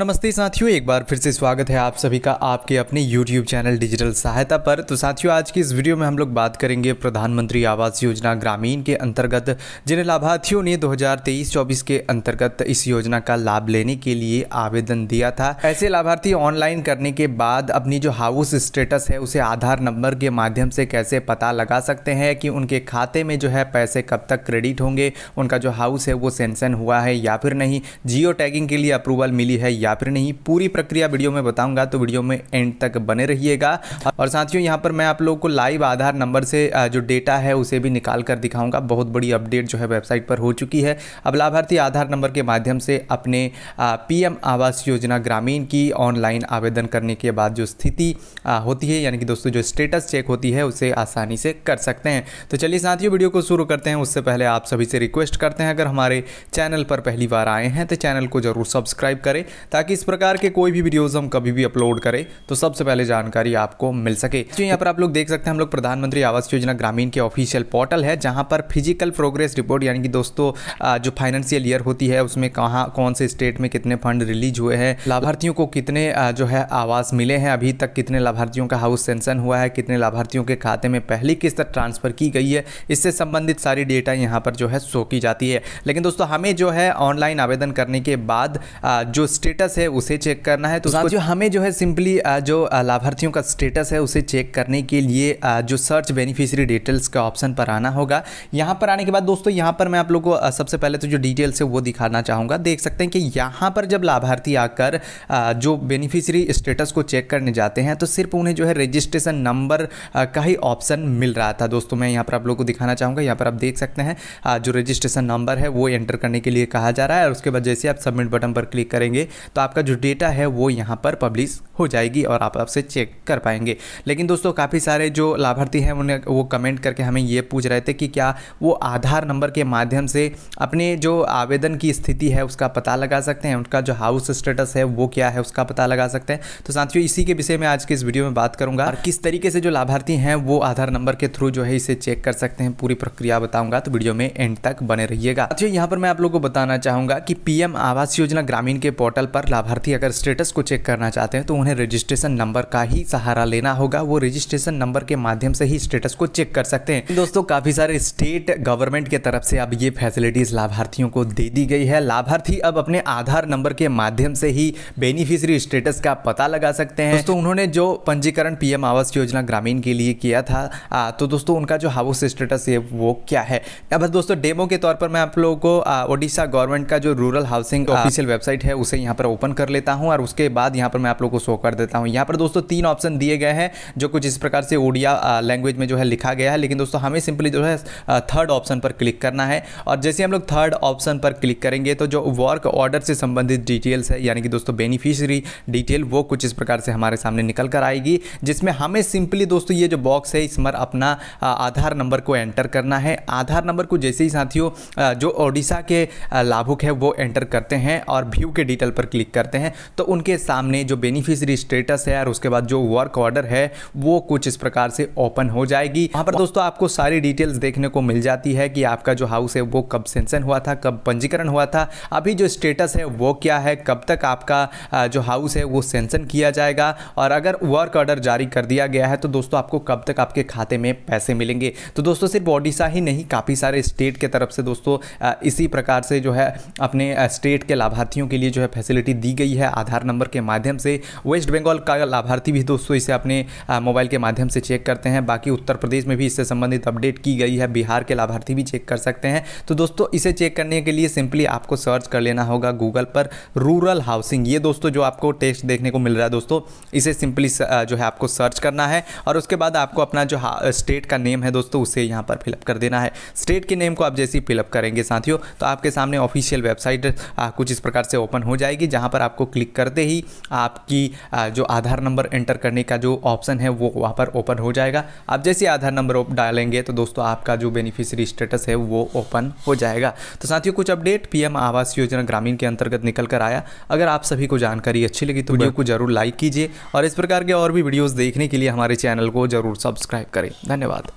नमस्ते साथियों एक बार फिर से स्वागत है आप सभी का आपके अपने YouTube चैनल डिजिटल सहायता पर तो साथियों आज की इस वीडियो में हम लोग बात करेंगे प्रधानमंत्री आवास योजना ग्रामीण के अंतर्गत जिन लाभार्थियों ने 2023-24 के अंतर्गत इस योजना का लाभ लेने के लिए आवेदन दिया था ऐसे लाभार्थी ऑनलाइन करने के बाद अपनी जो हाउस स्टेटस है उसे आधार नंबर के माध्यम से कैसे पता लगा सकते हैं कि उनके खाते में जो है पैसे कब तक क्रेडिट होंगे उनका जो हाउस है वो सेंसन हुआ है या फिर नहीं जियो टैगिंग के लिए अप्रूवल मिली है या या फिर नहीं पूरी प्रक्रिया वीडियो में बताऊंगा तो वीडियो में एंड तक बने रहिएगा और साथियों यहाँ पर मैं आप लोगों को लाइव आधार नंबर से जो डेटा है उसे भी निकाल कर दिखाऊंगा बहुत बड़ी अपडेट जो है वेबसाइट पर हो चुकी है अब लाभार्थी आधार नंबर के माध्यम से अपने पीएम आवास योजना ग्रामीण की ऑनलाइन आवेदन करने के बाद जो स्थिति होती है यानी कि दोस्तों जो स्टेटस चेक होती है उसे आसानी से कर सकते हैं तो चलिए साथियों वीडियो को शुरू करते हैं उससे पहले आप सभी से रिक्वेस्ट करते हैं अगर हमारे चैनल पर पहली बार आए हैं तो चैनल को ज़रूर सब्सक्राइब करें ताकि ताकि इस प्रकार के कोई भी वीडियोज़ हम कभी भी अपलोड करें तो सबसे पहले जानकारी आपको मिल सके जो तो यहाँ पर आप लोग देख सकते हैं हम लोग प्रधानमंत्री आवास योजना ग्रामीण के ऑफिशियल पोर्टल है जहाँ पर फिजिकल प्रोग्रेस रिपोर्ट यानी कि दोस्तों जो फाइनेंशियल ईयर होती है उसमें कहाँ कौन से स्टेट में कितने फंड रिलीज हुए हैं लाभार्थियों को कितने जो है आवास मिले हैं अभी तक कितने लाभार्थियों का हाउस सेंसन हुआ है कितने लाभार्थियों के खाते में पहली किस्त ट्रांसफ़र की गई है इससे संबंधित सारी डेटा यहाँ पर जो है शो की जाती है लेकिन दोस्तों हमें जो है ऑनलाइन आवेदन करने के बाद जो स्टेट स्टेटस है उसे चेक करना है तो जो हमें जो है सिंपली जो लाभार्थियों का स्टेटस है उसे चेक करने के लिए जो सर्च बेनिफिशियरी डिटेल्स का ऑप्शन पर आना होगा यहाँ पर आने के बाद दोस्तों यहाँ पर मैं आप लोग को सबसे पहले तो जो डिटेल्स है वो दिखाना चाहूँगा देख सकते हैं कि यहाँ पर जब लाभार्थी आकर जो बेनिफिशरी स्टेटस को चेक करने जाते हैं तो सिर्फ उन्हें जो है रजिस्ट्रेशन नंबर का ही ऑप्शन मिल रहा था दोस्तों मैं यहाँ पर आप लोग को दिखाना चाहूँगा यहाँ पर आप देख सकते हैं जो रजिस्ट्रेशन नंबर है वो एंटर करने के लिए कहा जा रहा है और उसके बाद जैसे आप सबमिट बटन पर क्लिक करेंगे तो आपका जो डेटा है वो यहाँ पर पब्लिश हो जाएगी और आप आपसे चेक कर पाएंगे लेकिन दोस्तों काफ़ी सारे जो लाभार्थी हैं उन्हें वो कमेंट करके हमें ये पूछ रहे थे कि क्या वो आधार नंबर के माध्यम से अपने जो आवेदन की स्थिति है उसका पता लगा सकते हैं उनका जो हाउस स्टेटस है वो क्या है उसका पता लगा सकते हैं तो साथियों इसी के विषय में आज के इस वीडियो में बात करूँगा और किस तरीके से जो लाभार्थी हैं वो आधार नंबर के थ्रू जो है इसे चेक कर सकते हैं पूरी प्रक्रिया बताऊँगा तो वीडियो में एंड तक बने रहिएगा साथियों यहाँ पर मैं आप लोग को बताना चाहूंगा कि पीएम आवास योजना ग्रामीण के पोर्टल पर पर लाभार्थी अगर स्टेटस को चेक करना चाहते हैं तो उन्हें रजिस्ट्रेशन नंबर का ही सहारा लेना होगा वो रजिस्ट्रेशन नंबर के माध्यम से ही स्टेटस को चेक कर सकते हैं दोस्तों काफ़ी सारे स्टेट गवर्नमेंट के तरफ से अब ये फैसिलिटीज़ लाभार्थियों को दे दी गई है लाभार्थी अब अपने आधार नंबर के माध्यम से ही बेनिफिशरी स्टेटस का पता लगा सकते हैं दोस्तों उन्होंने जो पंजीकरण पीएम आवास योजना ग्रामीण के लिए किया था आ, तो दोस्तों उनका जो हाउस स्टेटस है वो क्या है अब दोस्तों डेमो के तौर पर मैं आप लोगों को ओडिशा गवर्नमेंट का जो रूरल हाउसिंग तो ऑफिशियल वेबसाइट है उसे यहाँ पर ओपन कर लेता हूँ और उसके बाद यहाँ पर मैं आप लोग को शो कर देता हूँ यहाँ पर दोस्तों तीन ऑप्शन दिए गए हैं जो कुछ इस प्रकार से उड़िया लैंग्वेज में जो है लिखा गया है लेकिन दोस्तों हमें सिंपली जो है थर्ड ऑप्शन पर क्लिक करना है और जैसे हम लोग थर्ड ऑप्शन पर क्लिक करेंगे तो जो वर्क ऑर्डर से संबंधित डिटेल्स है यानी कि दोस्तों बेनिफिशरी डिटेल वो कुछ इस प्रकार से हमारे सामने निकल कर आएगी जिसमें हमें सिंपली दोस्तों ये जो बॉक्स है इसमें अपना आधार नंबर को एंटर करना है आधार नंबर को जैसे ही साथियों जो ओडिशा के लाभुक है वो एंटर करते हैं और व्यू के डिटेल पर क्लिक क्लिक करते हैं तो उनके सामने जो बेनिफिशरी स्टेटस है और उसके बाद जो वर्क ऑर्डर है वो कुछ इस प्रकार से ओपन हो जाएगी वहाँ पर दोस्तों आपको सारी डिटेल्स देखने को मिल जाती है कि आपका जो हाउस है वो कब सेंसन हुआ था कब पंजीकरण हुआ था अभी जो स्टेटस है वो क्या है कब तक आपका जो हाउस है वो सेंसन किया जाएगा और अगर वर्क ऑर्डर जारी कर दिया गया है तो दोस्तों आपको कब तक आपके खाते में पैसे मिलेंगे तो दोस्तों सिर्फ ओडिशा ही नहीं काफ़ी सारे स्टेट के तरफ से दोस्तों इसी प्रकार से जो है अपने स्टेट के लाभार्थियों के लिए जो है फैसिलिटी फैसिलिटी दी गई है आधार नंबर के माध्यम से वेस्ट बंगाल का लाभार्थी भी दोस्तों इसे अपने मोबाइल के माध्यम से चेक करते हैं बाकी उत्तर प्रदेश में भी इससे संबंधित अपडेट की गई है बिहार के लाभार्थी भी चेक कर सकते हैं तो दोस्तों इसे चेक करने के लिए सिंपली आपको सर्च कर लेना होगा गूगल पर रूरल हाउसिंग ये दोस्तों जो आपको टेक्स्ट देखने को मिल रहा है दोस्तों इसे सिंपली जो है आपको सर्च करना है और उसके बाद आपको अपना जो स्टेट का नेम है दोस्तों उसे यहाँ पर फिलअप कर देना है स्टेट के नेम को आप जैसे ही फिलअप करेंगे साथियों तो आपके सामने ऑफिशियल वेबसाइट कुछ इस प्रकार से ओपन हो जाएगी जहाँ जहाँ पर आपको क्लिक करते ही आपकी जो आधार नंबर एंटर करने का जो ऑप्शन है वो वहाँ पर ओपन हो जाएगा आप जैसे आधार नंबर डालेंगे तो दोस्तों आपका जो बेनिफिशरी स्टेटस है वो ओपन हो जाएगा तो साथियों कुछ अपडेट पीएम आवास योजना ग्रामीण के अंतर्गत निकल कर आया अगर आप सभी को जानकारी अच्छी लगी तो वीडियो को जरूर लाइक कीजिए और इस प्रकार के और भी वीडियोज़ देखने के लिए हमारे चैनल को जरूर सब्सक्राइब करें धन्यवाद